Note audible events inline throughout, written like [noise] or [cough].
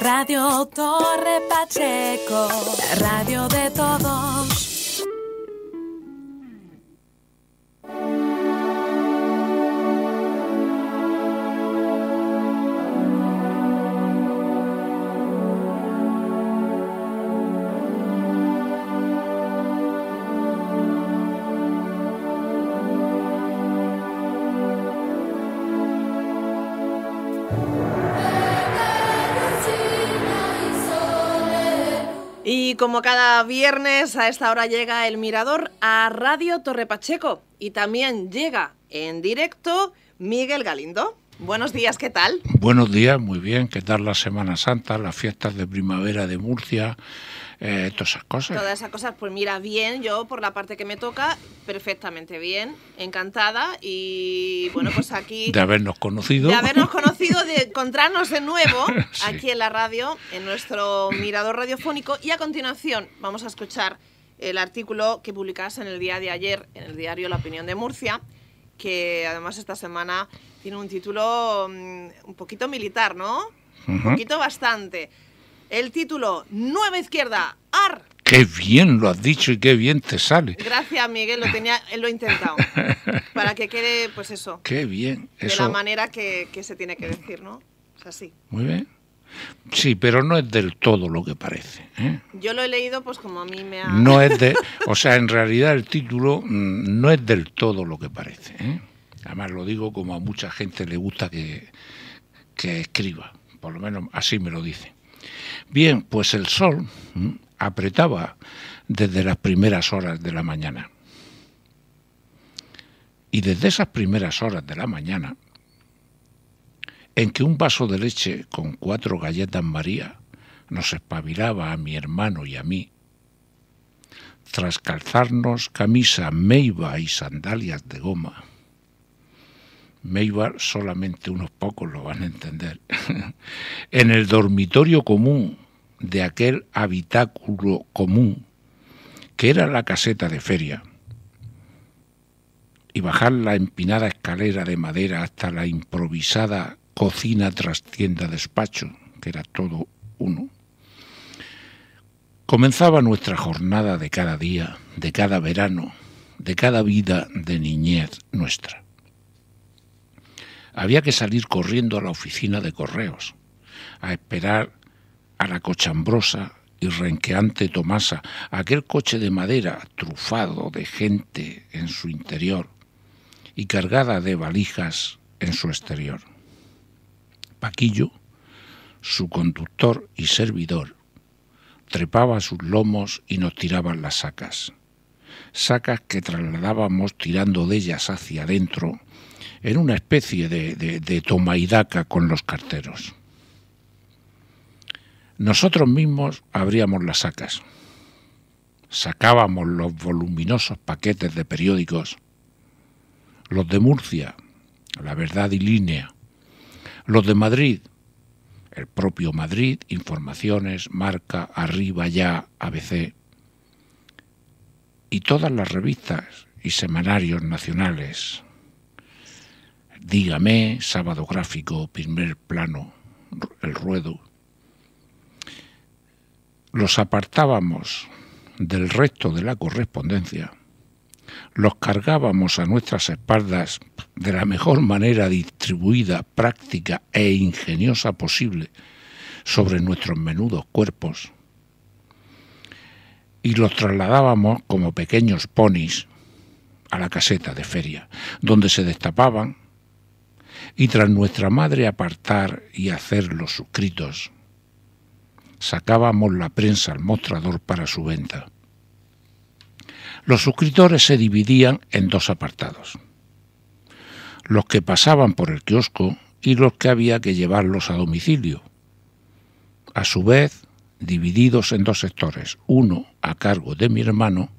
Radio Torre Pacheco, radio de todos. como cada viernes a esta hora llega el Mirador a Radio Torre Pacheco y también llega en directo Miguel Galindo. Buenos días, ¿qué tal? Buenos días, muy bien. ¿Qué tal la Semana Santa, las fiestas de primavera de Murcia, eh, todas esas cosas. Todas esas cosas, pues mira, bien, yo por la parte que me toca, perfectamente bien, encantada y bueno, pues aquí... [laughs] De habernos conocido. De habernos conocido, de encontrarnos de nuevo [laughs] aquí en la radio, en nuestro mirador radiofónico y a continuación vamos a escuchar el artículo que publicas en el día de ayer en el diario La Opinión de Murcia, que además esta semana tiene un título mm, un poquito militar, ¿no? Un poquito bastante el título Nueva Izquierda, AR. Qué bien lo has dicho y qué bien te sale. Gracias, Miguel, lo tenía, lo he intentado. [laughs] para que quede, pues eso. Qué bien. Eso... De la manera que, se tiene que decir, ¿no? es así Muy bien. Sí, pero no es del todo lo que parece. ¿eh? Yo lo he leído, pues como a mí me ha. No es de, o sea, en realidad el título mm, no es del todo lo que parece. ¿eh? Además lo digo como a mucha gente le gusta que, que escriba, por lo menos así me lo dicen. Bien, pues el sol mm, apretaba desde las primeras horas de la mañana. Y desde esas primeras horas de la mañana, en que un vaso de leche con cuatro galletas María nos espabilaba a mi hermano y a mí, tras calzarnos camisa meiba y sandalias de goma, Meibar solamente unos pocos lo van a entender. [laughs] en el dormitorio común de aquel habitáculo común, que era la caseta de feria, y bajar la empinada escalera de madera hasta la improvisada cocina tras trastienda despacho, que era todo uno, comenzaba nuestra jornada de cada día, de cada verano, de cada vida de niñez nuestra. Había que salir corriendo a la oficina de correos, a esperar a la cochambrosa y renqueante Tomasa, aquel coche de madera trufado de gente en su interior y cargada de valijas en su exterior. Paquillo, su conductor y servidor, trepaba sus lomos y nos tiraban las sacas sacas que trasladábamos tirando de ellas hacia adentro, en una especie de, de, con los carteros. Nosotros mismos abríamos las sacas, sacábamos los voluminosos paquetes de periódicos, los de Murcia, La Verdad y Línea, los de Madrid, el propio Madrid, Informaciones, Marca, Arriba Ya, ABC, y todas las revistas y semanarios nacionales. Dígame, sábado gráfico, primer plano, el ruedo. Los apartábamos del resto de la correspondencia, los cargábamos a nuestras espaldas de la mejor manera distribuida, práctica e ingeniosa posible sobre nuestros menudos cuerpos y los trasladábamos como pequeños ponis a la caseta de feria, donde se destapaban y tras nuestra madre apartar y hacer los suscritos, sacábamos la prensa al mostrador para su venta. Los suscriptores se dividían en dos apartados, los que pasaban por el kiosco y los que había que llevarlos a domicilio. A su vez, divididos en dos sectores, uno a cargo de mi hermano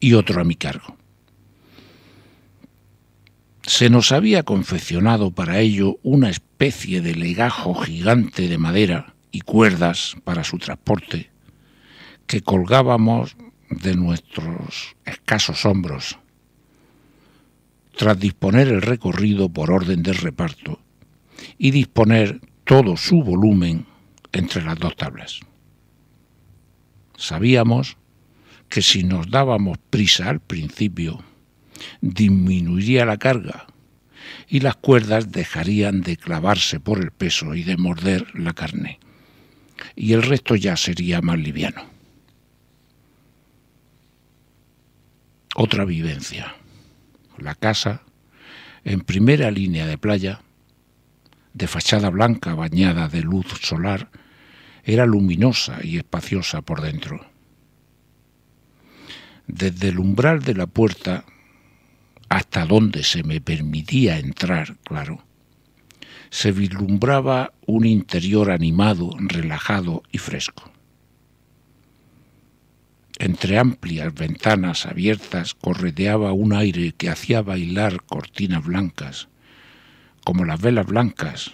y otro a mi cargo. Se nos había confeccionado para ello una especie de legajo gigante de madera y cuerdas para su transporte que colgábamos de nuestros escasos hombros. Tras disponer el recorrido por orden de reparto y disponer todo su volumen entre las dos tablas. Sabíamos que si nos dábamos prisa al principio, disminuiría la carga y las cuerdas dejarían de clavarse por el peso y de morder la carne, y el resto ya sería más liviano. Otra vivencia. La casa, en primera línea de playa, de fachada blanca bañada de luz solar, era luminosa y espaciosa por dentro. Desde el umbral de la puerta, hasta donde se me permitía entrar, claro, se vislumbraba un interior animado, relajado y fresco. Entre amplias ventanas abiertas correteaba un aire que hacía bailar cortinas blancas como las velas blancas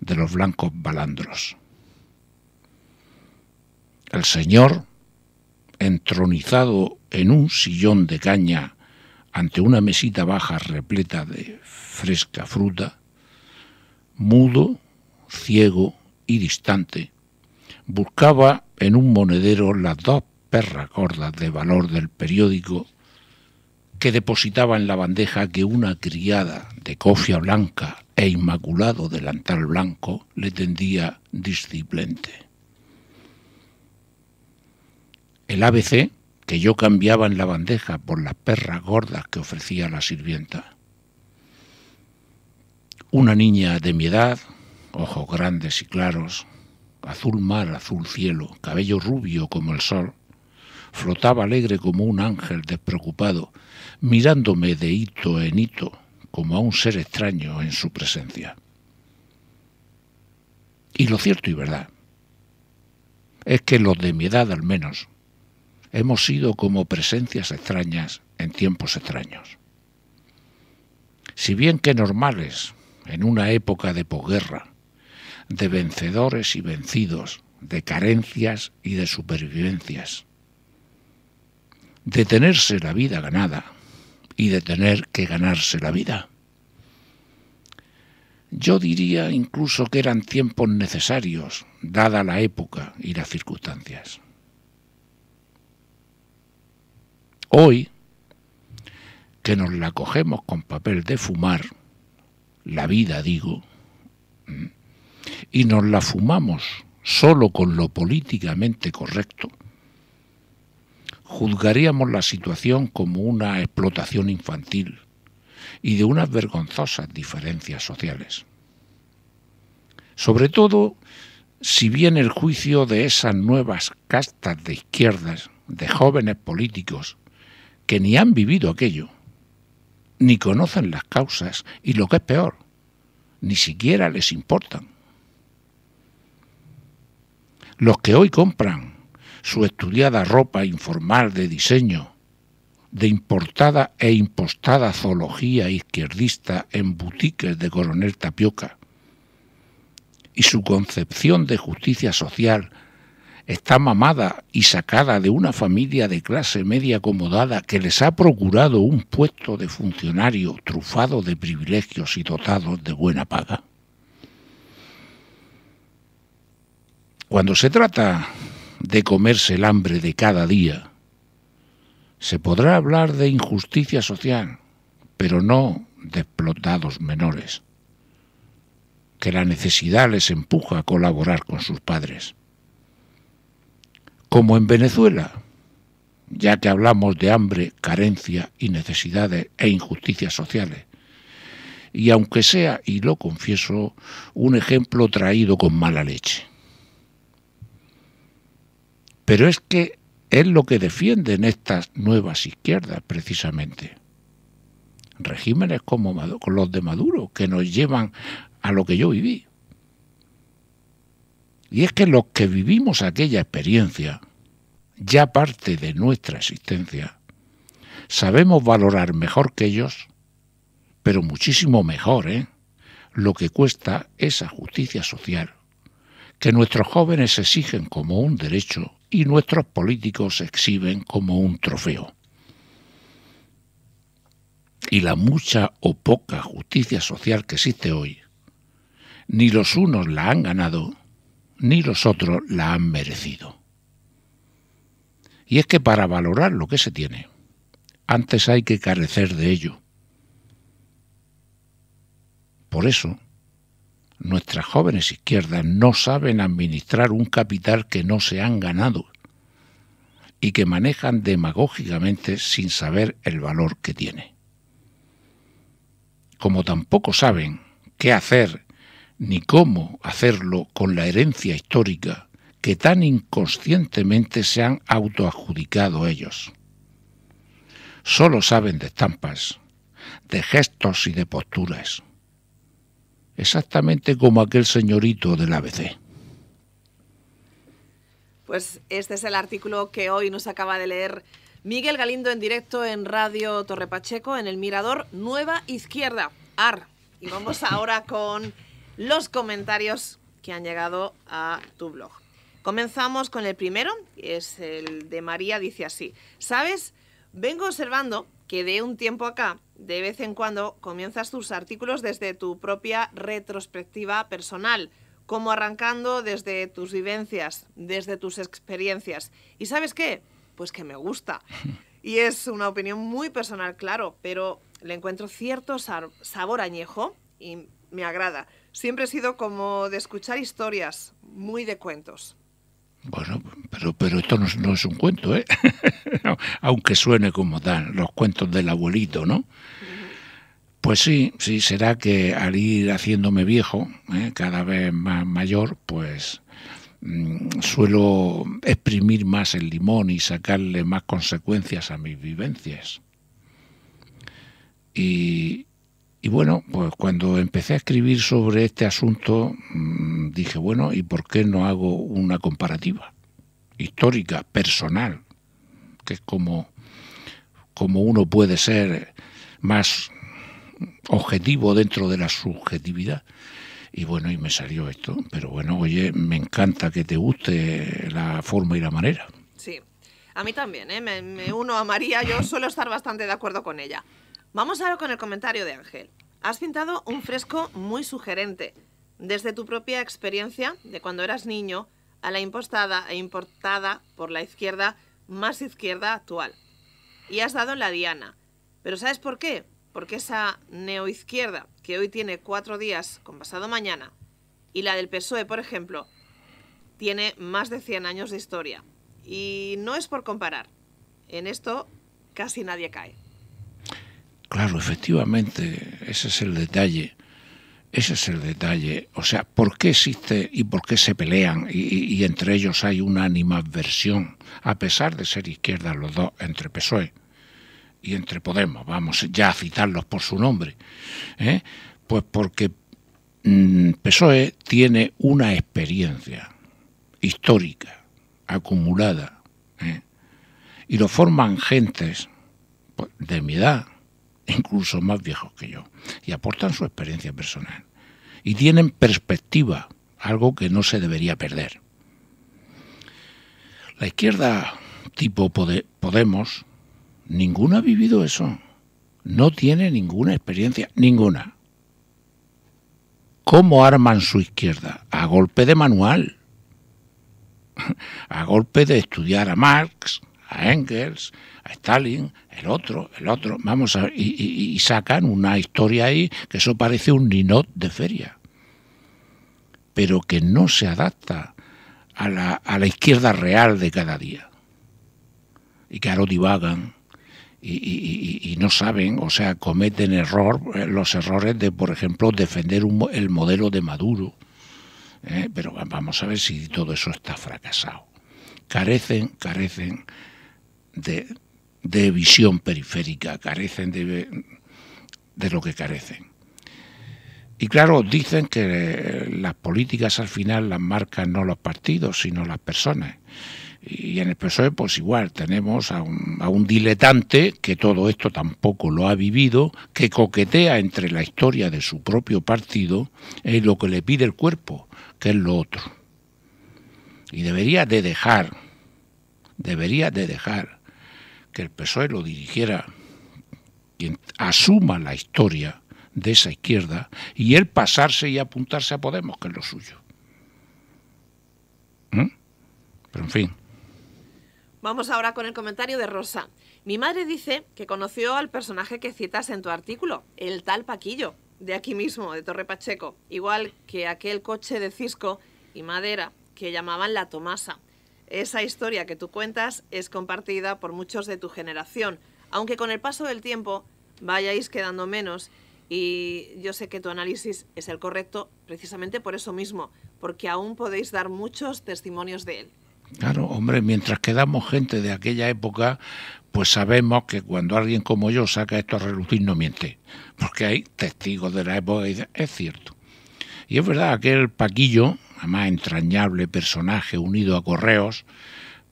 de los blancos balandros. El Señor, entronizado en un sillón de caña ante una mesita baja repleta de fresca fruta, mudo, ciego y distante, buscaba en un monedero las dos perras gordas de valor del periódico que depositaba en la bandeja que una criada de cofia blanca e inmaculado delantal blanco le tendía disciplente. El ABC, que yo cambiaba en la bandeja por las perras gordas que ofrecía la sirvienta. Una niña de mi edad, ojos grandes y claros, azul mar, azul cielo, cabello rubio como el sol, flotaba alegre como un ángel despreocupado, mirándome de hito en hito, como a un ser extraño en su presencia. Y lo cierto y verdad es que los de mi edad al menos hemos sido como presencias extrañas en tiempos extraños. Si bien que normales en una época de posguerra, de vencedores y vencidos, de carencias y de supervivencias, de tenerse la vida ganada y de tener que ganarse la vida. Yo diría incluso que eran tiempos necesarios, dada la época y las circunstancias. Hoy, que nos la cogemos con papel de fumar, la vida digo, y nos la fumamos solo con lo políticamente correcto, juzgaríamos la situación como una explotación infantil y de unas vergonzosas diferencias sociales. Sobre todo, si bien el juicio de esas nuevas castas de izquierdas, de jóvenes políticos, que ni han vivido aquello, ni conocen las causas y lo que es peor, ni siquiera les importan. Los que hoy compran su estudiada ropa informal de diseño, de importada e impostada zoología izquierdista en boutiques de coronel Tapioca, y su concepción de justicia social está mamada y sacada de una familia de clase media acomodada que les ha procurado un puesto de funcionario trufado de privilegios y dotado de buena paga. Cuando se trata de comerse el hambre de cada día, se podrá hablar de injusticia social, pero no de explotados menores, que la necesidad les empuja a colaborar con sus padres. Como en Venezuela, ya que hablamos de hambre, carencia y necesidades e injusticias sociales, y aunque sea, y lo confieso, un ejemplo traído con mala leche. Pero es que es lo que defienden estas nuevas izquierdas, precisamente. Regímenes como los de Maduro, que nos llevan a lo que yo viví. Y es que los que vivimos aquella experiencia, ya parte de nuestra existencia, sabemos valorar mejor que ellos, pero muchísimo mejor, ¿eh? lo que cuesta esa justicia social, que nuestros jóvenes exigen como un derecho y nuestros políticos se exhiben como un trofeo. Y la mucha o poca justicia social que existe hoy, ni los unos la han ganado, ni los otros la han merecido. Y es que para valorar lo que se tiene, antes hay que carecer de ello. Por eso, Nuestras jóvenes izquierdas no saben administrar un capital que no se han ganado y que manejan demagógicamente sin saber el valor que tiene. Como tampoco saben qué hacer ni cómo hacerlo con la herencia histórica que tan inconscientemente se han autoadjudicado ellos. Solo saben de estampas, de gestos y de posturas exactamente como aquel señorito del ABC. Pues este es el artículo que hoy nos acaba de leer Miguel Galindo en directo en Radio Torre Pacheco, en el Mirador Nueva Izquierda, AR. Y vamos [laughs] ahora con los comentarios que han llegado a tu blog. Comenzamos con el primero, es el de María, dice así. ¿Sabes? Vengo observando que de un tiempo acá, de vez en cuando, comienzas tus artículos desde tu propia retrospectiva personal, como arrancando desde tus vivencias, desde tus experiencias. ¿Y sabes qué? Pues que me gusta. [laughs] Y es una opinión muy personal, claro, pero le encuentro cierto sabor añejo y me agrada. Siempre he sido como de escuchar historias, muy de cuentos. Bueno, pero, esto no, es un cuento, ¿eh? [laughs] Aunque suene como tal, los cuentos del abuelito, ¿no? Pues sí, sí, será que al ir haciéndome viejo, ¿eh? cada vez más mayor, pues mm, suelo exprimir más el limón y sacarle más consecuencias a mis vivencias. Y, y bueno, pues cuando empecé a escribir sobre este asunto, mm, dije, bueno, ¿y por qué no hago una comparativa histórica, personal? Que es como, uno puede ser más objetivo dentro de la subjetividad. Y bueno, y me salió esto. Pero bueno, oye, me encanta que te guste la forma y la manera. Sí, a mí también, ¿eh? me, me uno a María, yo suelo estar bastante de acuerdo con ella. Vamos ahora con el comentario de Ángel. Has pintado un fresco muy sugerente. Desde tu propia experiencia de cuando eras niño a la impostada e importada por la izquierda más izquierda actual. Y has dado la diana. Pero ¿sabes por qué? Porque esa neoizquierda, que hoy tiene cuatro días con pasado mañana, y la del PSOE, por ejemplo, tiene más de 100 años de historia. Y no es por comparar. En esto casi nadie cae. Claro, efectivamente, ese es el detalle. Ese es el detalle. O sea, ¿por qué existe y por qué se pelean y, entre ellos hay una animadversión, a pesar de ser izquierdas los dos, entre PSOE y entre Podemos? Vamos ya a citarlos por su nombre. ¿eh? Pues porque mm, PSOE tiene una experiencia histórica, acumulada, ¿eh? y lo forman gentes pues, de mi edad, incluso más viejos que yo, y aportan su experiencia personal. Y tienen perspectiva, algo que no se debería perder. La izquierda tipo Podemos, ninguno ha vivido eso. No tiene ninguna experiencia, ninguna. ¿Cómo arman su izquierda? A golpe de manual. [laughs] A golpe de estudiar a Marx, a Engels, a Stalin, el otro, el otro, vamos a, y, y, sacan una historia ahí que eso parece un ninot de feria, pero que no se adapta a la, a la izquierda real de cada día. Y que ahora divagan y, no saben, o sea, cometen error, eh, los errores de, por ejemplo, defender el modelo de Maduro. Eh, pero vamos a ver si todo eso está fracasado. Carecen, carecen de, visión periférica, carecen de, lo que carecen. Y claro, dicen que las políticas al final las marcan no los partidos, sino las personas. Y en el PSOE, pues igual, tenemos a un, a un, diletante que todo esto tampoco lo ha vivido, que coquetea entre la historia de su propio partido y lo que le pide el cuerpo, que es lo otro. Y debería de dejar, debería de dejar que el PSOE lo dirigiera quien asuma la historia de esa izquierda y él pasarse y apuntarse a Podemos, que es lo suyo. ¿Mm? Pero en fin. Vamos ahora con el comentario de Rosa. Mi madre dice que conoció al personaje que citas en tu artículo, el tal Paquillo, de aquí mismo, de Torre Pacheco, igual que aquel coche de Cisco y madera que llamaban la Tomasa. Esa historia que tú cuentas es compartida por muchos de tu generación, aunque con el paso del tiempo vayáis quedando menos y yo sé que tu análisis es el correcto precisamente por eso mismo, porque aún podéis dar muchos testimonios de él. Claro, hombre, mientras quedamos gente de aquella época, pues sabemos que cuando alguien como yo saca esto a relucir no miente, porque hay testigos de la época y es cierto. Y es verdad, aquel Paquillo, más entrañable personaje unido a Correos,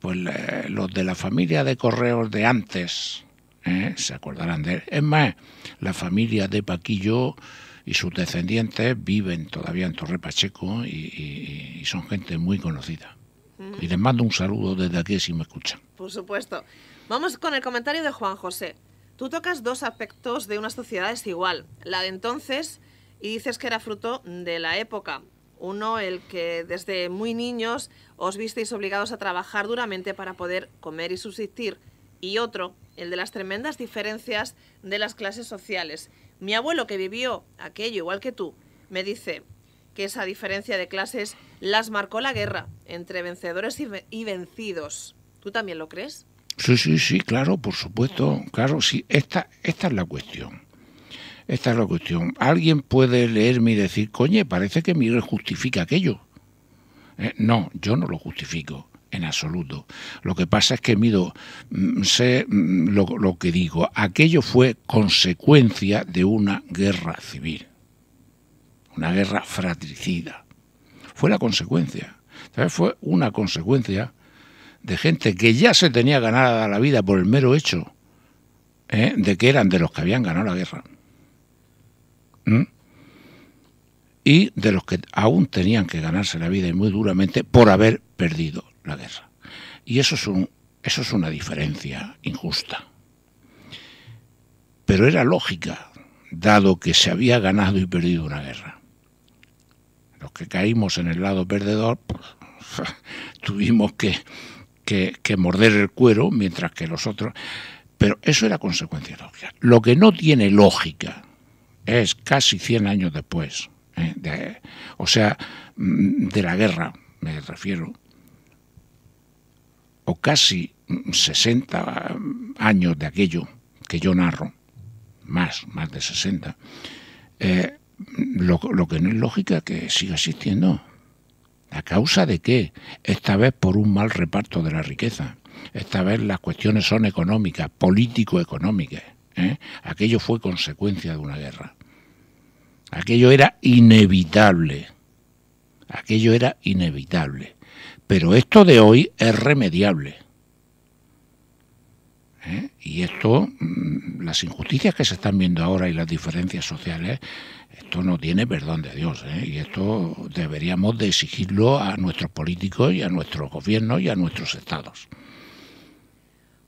pues eh, los de la familia de Correos de antes, ¿eh? se acordarán de él. Es más, la familia de Paquillo y sus descendientes viven todavía en Torre Pacheco y, son gente muy conocida. Mm. Y les mando un saludo desde aquí si me escuchan. Por supuesto. Vamos con el comentario de Juan José. Tú tocas dos aspectos de una sociedad desigual, la de entonces, y dices que era fruto de la época. Uno, el que desde muy niños os visteis obligados a trabajar duramente para poder comer y subsistir. Y otro, el de las tremendas diferencias de las clases sociales. Mi abuelo, que vivió aquello igual que tú, me dice que esa diferencia de clases las marcó la guerra entre vencedores y, vencidos. ¿Tú también lo crees? Sí, sí, sí, claro, por supuesto, claro, sí, esta, esta es la cuestión. Esta es la cuestión. Alguien puede leerme y decir, coño, parece que Miguel justifica aquello. Eh, no, yo no lo justifico en absoluto. Lo que pasa es que mido, mm, sé mm, lo, que digo. Aquello fue consecuencia de una guerra civil, una guerra fratricida. Fue la consecuencia. Fue una consecuencia de gente que ya se tenía ganada la vida por el mero hecho eh, de que eran de los que habían ganado la guerra. ¿Mm? y de los que aún tenían que ganarse la vida y muy duramente por haber perdido la guerra. Y eso es, un, eso es una diferencia injusta. Pero era lógica, dado que se había ganado y perdido una guerra. Los que caímos en el lado perdedor pues, tuvimos que morder el cuero, mientras que los otros... Pero eso era consecuencia lógica. Lo que no tiene lógica es casi 100 años después, ¿eh? o sea, mm, de la guerra, me refiero, o casi 60 años de aquello que yo narro, más, más de 60, eh, lo, que no es lógica que siga existiendo. ¿A causa de qué? Esta vez por un mal reparto de la riqueza. Esta vez las cuestiones son económicas, político-económicas. ¿eh? aquello fue consecuencia de una guerra. Aquello era inevitable. Aquello era inevitable. Pero esto de hoy es remediable. ¿Eh? Y esto, mm, las injusticias que se están viendo ahora y las diferencias sociales, esto no tiene perdón de Dios. ¿eh? Y esto deberíamos de exigirlo a nuestros políticos y a nuestros gobiernos y a nuestros estados.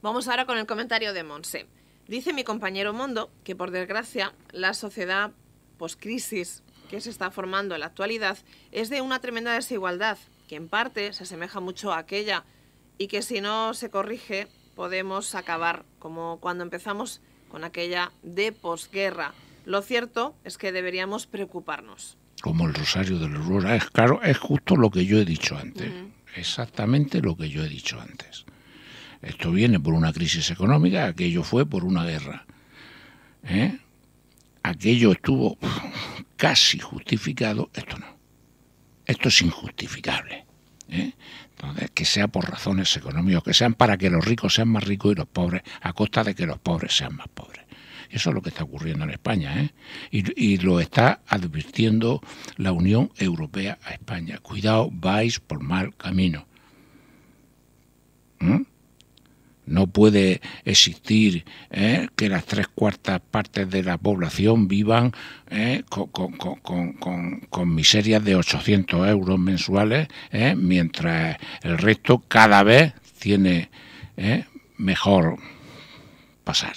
Vamos ahora con el comentario de Monse. Dice mi compañero Mondo que, por desgracia, la sociedad post-crisis que se está formando en la actualidad es de una tremenda desigualdad, que en parte se asemeja mucho a aquella y que si no se corrige podemos acabar como cuando empezamos con aquella de posguerra. Lo cierto es que deberíamos preocuparnos. Como el rosario de la es claro, es justo lo que yo he dicho antes, exactamente lo que yo he dicho antes. Esto viene por una crisis económica, aquello fue por una guerra. ¿eh? Aquello estuvo casi justificado, esto no. Esto es injustificable. ¿eh? Entonces, que sea por razones económicas, que sean para que los ricos sean más ricos y los pobres, a costa de que los pobres sean más pobres. Eso es lo que está ocurriendo en España. ¿eh? Y, lo está advirtiendo la Unión Europea a España. Cuidado, vais por mal camino. ¿eh? No puede existir ¿eh? que las tres cuartas partes de la población vivan ¿eh? con, miserias de 800 euros mensuales, ¿eh? mientras el resto cada vez tiene mejor pasar.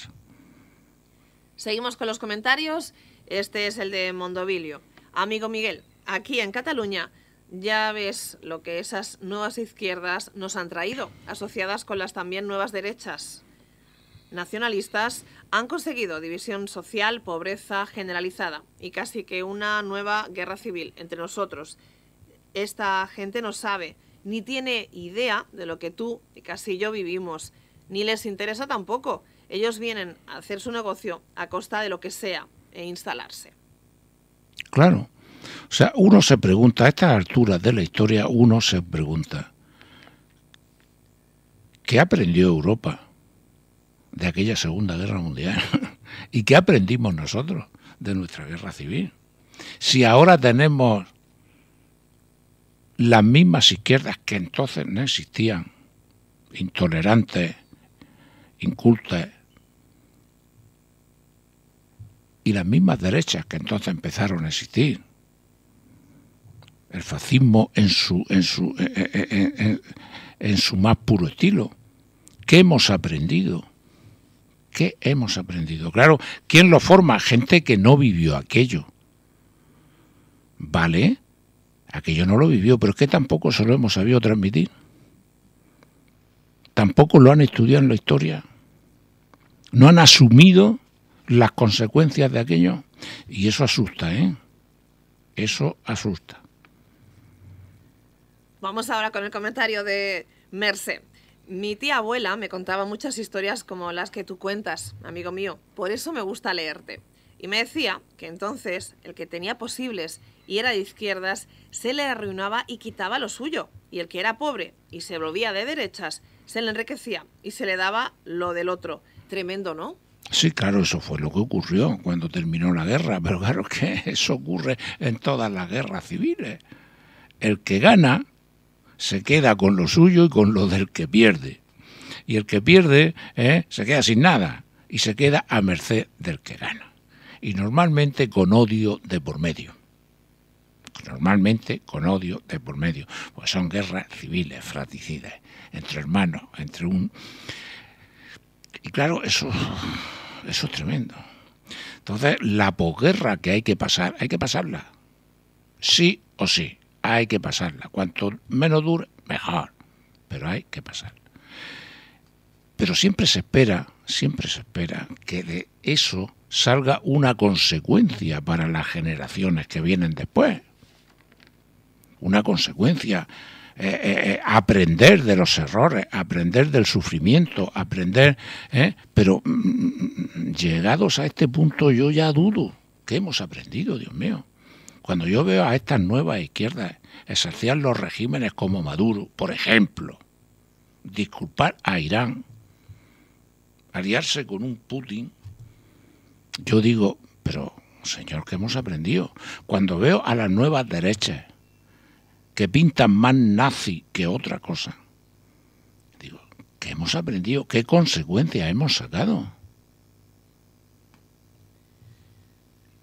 Seguimos con los comentarios. Este es el de Mondovilio. Amigo Miguel, aquí en Cataluña ya ves lo que esas nuevas izquierdas nos han traído, asociadas con las también nuevas derechas. Nacionalistas han conseguido división social, pobreza generalizada y casi que una nueva guerra civil entre nosotros. Esta gente no sabe ni tiene idea de lo que tú y casi yo vivimos, ni les interesa tampoco. Ellos vienen a hacer su negocio a costa de lo que sea e instalarse. Claro. O sea, uno se pregunta, a estas alturas de la historia, uno se pregunta, ¿qué aprendió Europa de aquella Segunda Guerra Mundial? [laughs] ¿Y qué aprendimos nosotros de nuestra guerra civil? Si ahora tenemos las mismas izquierdas que entonces no existían, intolerantes, incultas, y las mismas derechas que entonces empezaron a existir el fascismo en su, en su, eh, eh, eh, en, su más puro estilo. ¿Qué hemos aprendido? ¿Qué hemos aprendido? Claro, ¿quién lo forma? Gente que no vivió aquello. ¿Vale? Aquello no lo vivió, pero es que tampoco se lo hemos sabido transmitir. Tampoco lo han estudiado en la historia. No han asumido las consecuencias de aquello. Y eso asusta, ¿eh? Eso asusta. Vamos ahora con el comentario de Merce. Mi tía abuela me contaba muchas historias como las que tú cuentas, amigo mío. Por eso me gusta leerte. Y me decía que entonces el que tenía posibles y era de izquierdas se le arruinaba y quitaba lo suyo. Y el que era pobre y se volvía de derechas se le enriquecía y se le daba lo del otro. Tremendo, ¿no? Sí, claro, eso fue lo que ocurrió cuando terminó la guerra, pero claro que [laughs] eso ocurre en todas las guerras civiles. El que gana se queda con lo suyo y con lo del que pierde. Y el que pierde eh, se queda sin nada y se queda a merced del que gana. Y normalmente con odio de por medio normalmente con odio de por medio, pues son guerras civiles, fratricidas, entre hermanos, entre un... Y claro, eso, eso es tremendo. Entonces, la posguerra que hay que pasar, hay que pasarla, sí o sí hay que pasarla. Cuanto menos dure, mejor, pero hay que pasarla. Pero siempre se espera, siempre se espera que de eso salga una consecuencia para las generaciones que vienen después. Una consecuencia. Eh, eh, eh, aprender de los errores, aprender del sufrimiento, aprender... pero mm, mm, mm, llegados a este punto yo ya dudo que hemos aprendido, Dios mío. Cuando yo veo a estas nuevas izquierdas ejercer los regímenes como Maduro, por ejemplo, disculpar a Irán, aliarse con un Putin, yo digo, pero señor, ¿qué hemos aprendido? Cuando veo a las nuevas derechas que pintan más nazi que otra cosa, digo, ¿qué hemos aprendido? ¿Qué consecuencias hemos sacado?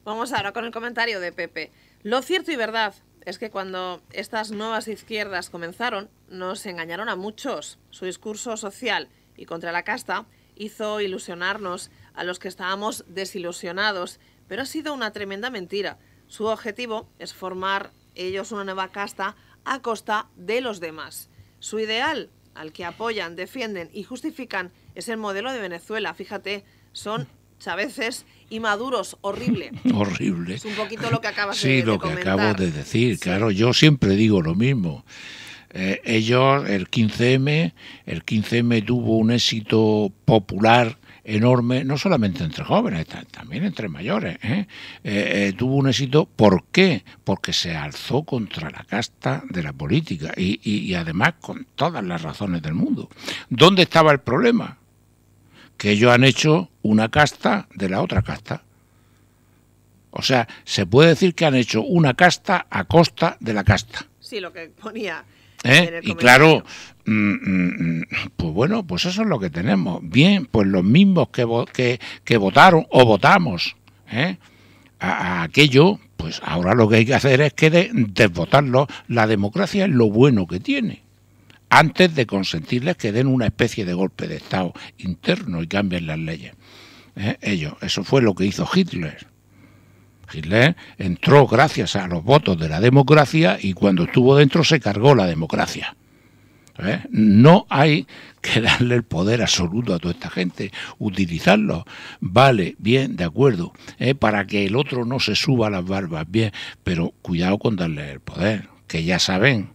Vamos ahora con el comentario de Pepe. Lo cierto y verdad es que cuando estas nuevas izquierdas comenzaron, nos engañaron a muchos. Su discurso social y contra la casta hizo ilusionarnos a los que estábamos desilusionados, pero ha sido una tremenda mentira. Su objetivo es formar ellos una nueva casta a costa de los demás. Su ideal, al que apoyan, defienden y justifican, es el modelo de Venezuela. Fíjate, son a veces inmaduros, horrible. [laughs] Horrible. Es un poquito lo que acabas sí, de, ...sí, lo que acabo de decir, claro, yo siempre digo lo mismo. Eh, ellos, el 15M, el 15M tuvo un éxito popular enorme, no solamente entre jóvenes, también entre mayores. ¿eh? Eh, tuvo un éxito, ¿por qué? Porque se alzó contra la casta de la política y, y, y, además con todas las razones del mundo. ¿Dónde estaba el problema? que ellos han hecho una casta de la otra casta. O sea, se puede decir que han hecho una casta a costa de la casta. Sí, lo que ponía. ¿Eh? y claro, mm, mm, mm, pues bueno, pues eso es lo que tenemos. Bien, pues los mismos que, que, que votaron o votamos ¿eh? a, aquello, pues ahora lo que hay que hacer es que desvotarlo. La democracia es lo bueno que tiene antes de consentirles que den una especie de golpe de Estado interno y cambien las leyes. ¿Eh? eso fue lo que hizo Hitler. Hitler entró gracias a los votos de la democracia y cuando estuvo dentro se cargó la democracia. ¿Eh? No hay que [laughs] darle el poder absoluto a toda esta gente, utilizarlo. Vale, bien, de acuerdo, ¿eh? para que el otro no se suba las barbas, bien, pero cuidado con darle el poder, que ya saben,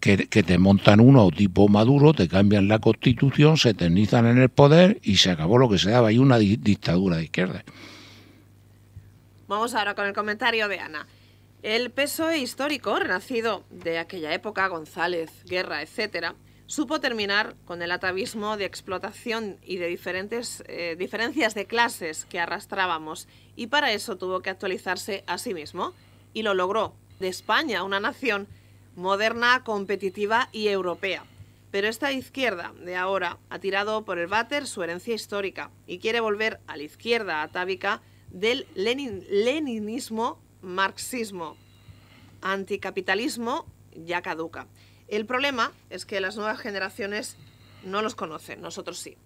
que, te montan uno tipo Maduro, te cambian la constitución, se eternizan en el poder y se acabó lo que se daba. ...y una dictadura de izquierda. Vamos ahora con el comentario de Ana. El peso histórico, renacido de aquella época, González, Guerra, etcétera, supo terminar con el atavismo de explotación y de diferentes eh, diferencias de clases que arrastrábamos y para eso tuvo que actualizarse a sí mismo y lo logró. De España, una nación moderna, competitiva y europea. Pero esta izquierda de ahora ha tirado por el váter su herencia histórica y quiere volver a la izquierda atávica del leninismo, marxismo, anticapitalismo ya caduca. El problema es que las nuevas generaciones no los conocen, nosotros sí.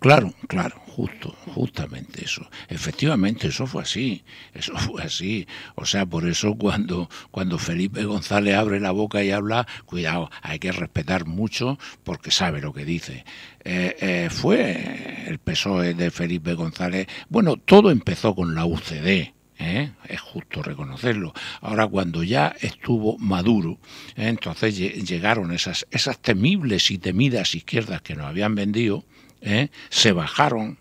Claro, claro, justo, justamente eso. Efectivamente, eso fue así, eso fue así. O sea, por eso cuando, cuando Felipe González abre la boca y habla, cuidado, hay que respetar mucho porque sabe lo que dice. Eh, eh, fue el PSOE de Felipe González. Bueno, todo empezó con la UCD. ¿Eh? es justo reconocerlo. Ahora cuando ya estuvo Maduro, ¿eh? entonces llegaron esas, esas temibles y temidas izquierdas que nos habían vendido, ¿eh? se bajaron,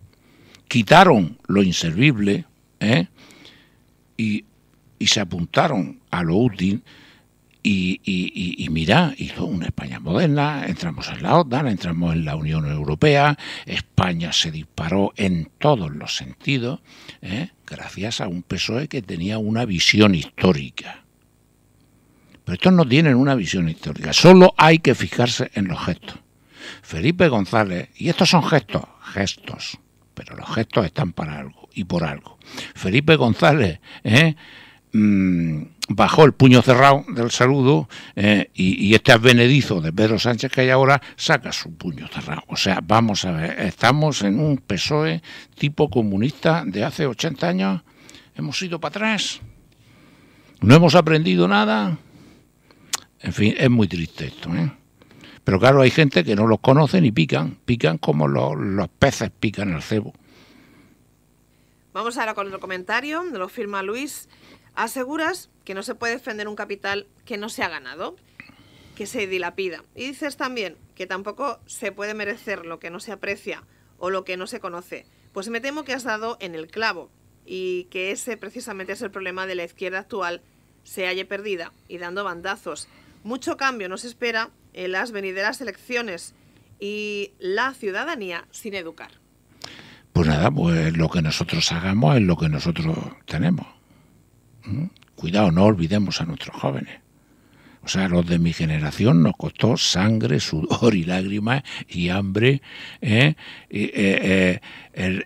quitaron lo inservible ¿eh? y, se apuntaron a lo útil. Y, y, y mirá, hizo una España moderna, entramos en la OTAN, entramos en la Unión Europea, España se disparó en todos los sentidos, ¿eh? gracias a un PSOE que tenía una visión histórica. Pero estos no tienen una visión histórica, solo hay que fijarse en los gestos. Felipe González, y estos son gestos, gestos, pero los gestos están para algo y por algo. Felipe González, ¿eh? Mm, bajó el puño cerrado del saludo ¿eh? y, este advenedizo de Pedro Sánchez que hay ahora saca su puño cerrado. O sea, vamos a ver, estamos en un PSOE tipo comunista de hace 80 años, hemos ido para atrás, no hemos aprendido nada. En fin, es muy triste esto. ¿eh? Pero claro, hay gente que no los conoce ni pican, pican como los, peces pican el cebo. Vamos ahora con otro comentario, lo firma Luis. Aseguras que no se puede defender un capital que no se ha ganado, que se dilapida. Y dices también que tampoco se puede merecer lo que no se aprecia o lo que no se conoce. Pues me temo que has dado en el clavo y que ese precisamente es el problema de la izquierda actual, se halle perdida y dando bandazos mucho cambio nos espera en las venideras elecciones y la ciudadanía sin educar. Pues nada, pues lo que nosotros hagamos es lo que nosotros tenemos. Cuidado, no olvidemos a nuestros jóvenes. O sea, los de mi generación nos costó sangre, sudor y lágrimas y hambre ¿eh? Eh, eh,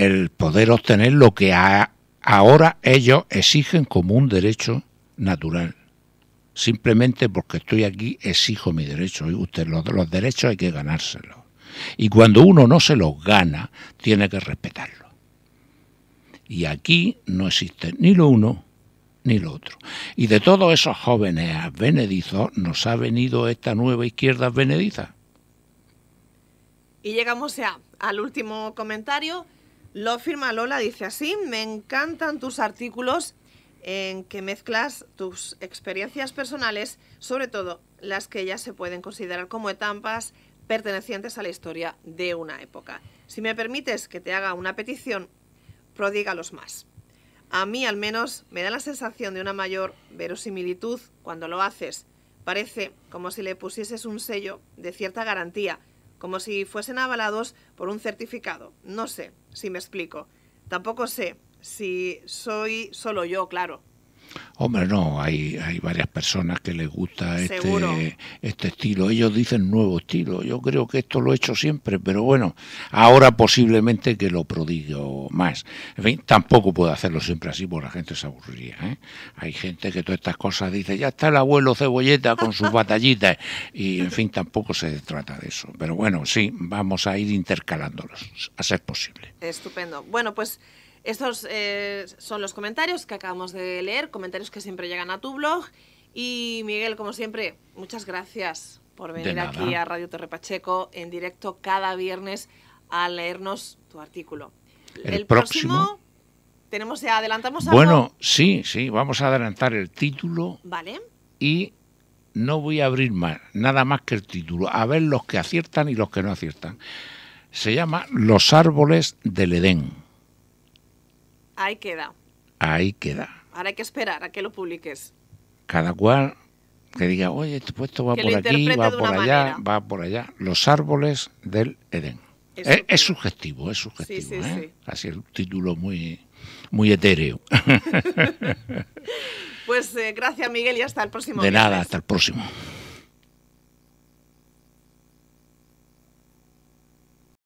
el, poder obtener lo que ahora ellos exigen como un derecho natural. Simplemente porque estoy aquí exijo mi derecho. Y usted, los, los derechos hay que ganárselos. Y cuando uno no se los gana, tiene que respetarlo Y aquí no existe ni lo uno ni lo otro. Y de todos esos jóvenes advenedizos nos ha venido esta nueva izquierda advenediza. Y llegamos ya al último comentario. Lo firma Lola, dice así, me encantan tus artículos en que mezclas tus experiencias personales, sobre todo las que ya se pueden considerar como etapas pertenecientes a la historia de una época. Si me permites que te haga una petición, prodígalos más. A mí al menos me da la sensación de una mayor verosimilitud cuando lo haces. Parece como si le pusieses un sello de cierta garantía, como si fuesen avalados por un certificado. No sé si me explico. Tampoco sé si soy solo yo, claro. Hombre, no, hay, hay varias personas que les gusta este, este estilo. Ellos dicen nuevo estilo. Yo creo que esto lo he hecho siempre, pero bueno, ahora posiblemente que lo prodigo más. En fin, tampoco puedo hacerlo siempre así porque la gente se aburriría. ¿eh? Hay gente que todas estas cosas dice, ya está el abuelo cebolleta con sus batallitas. Y en fin, tampoco se trata de eso. Pero bueno, sí, vamos a ir intercalándolos, a ser posible. Estupendo. Bueno, pues... Estos eh, son los comentarios que acabamos de leer, comentarios que siempre llegan a tu blog. Y Miguel, como siempre, muchas gracias por venir aquí a Radio Torre Pacheco en directo cada viernes a leernos tu artículo. El, próximo, tenemos ya eh, adelantamos algo. Bueno, sí, sí, vamos a adelantar el título. Vale. Y no voy a abrir más, nada más que el título, a ver los que aciertan y los que no aciertan. Se llama Los árboles del Edén. Ahí queda. Ahí queda. Ahora hay que esperar a que lo publiques. Cada cual que diga, oye, este puesto va por aquí, va por allá, va por allá. Los árboles del Edén. Es, subjetivo, es subjetivo. Sí, ¿eh? sí, Así el título muy, muy etéreo. [laughs] pues eh, gracias, Miguel, y hasta el próximo. De nada, hasta el próximo.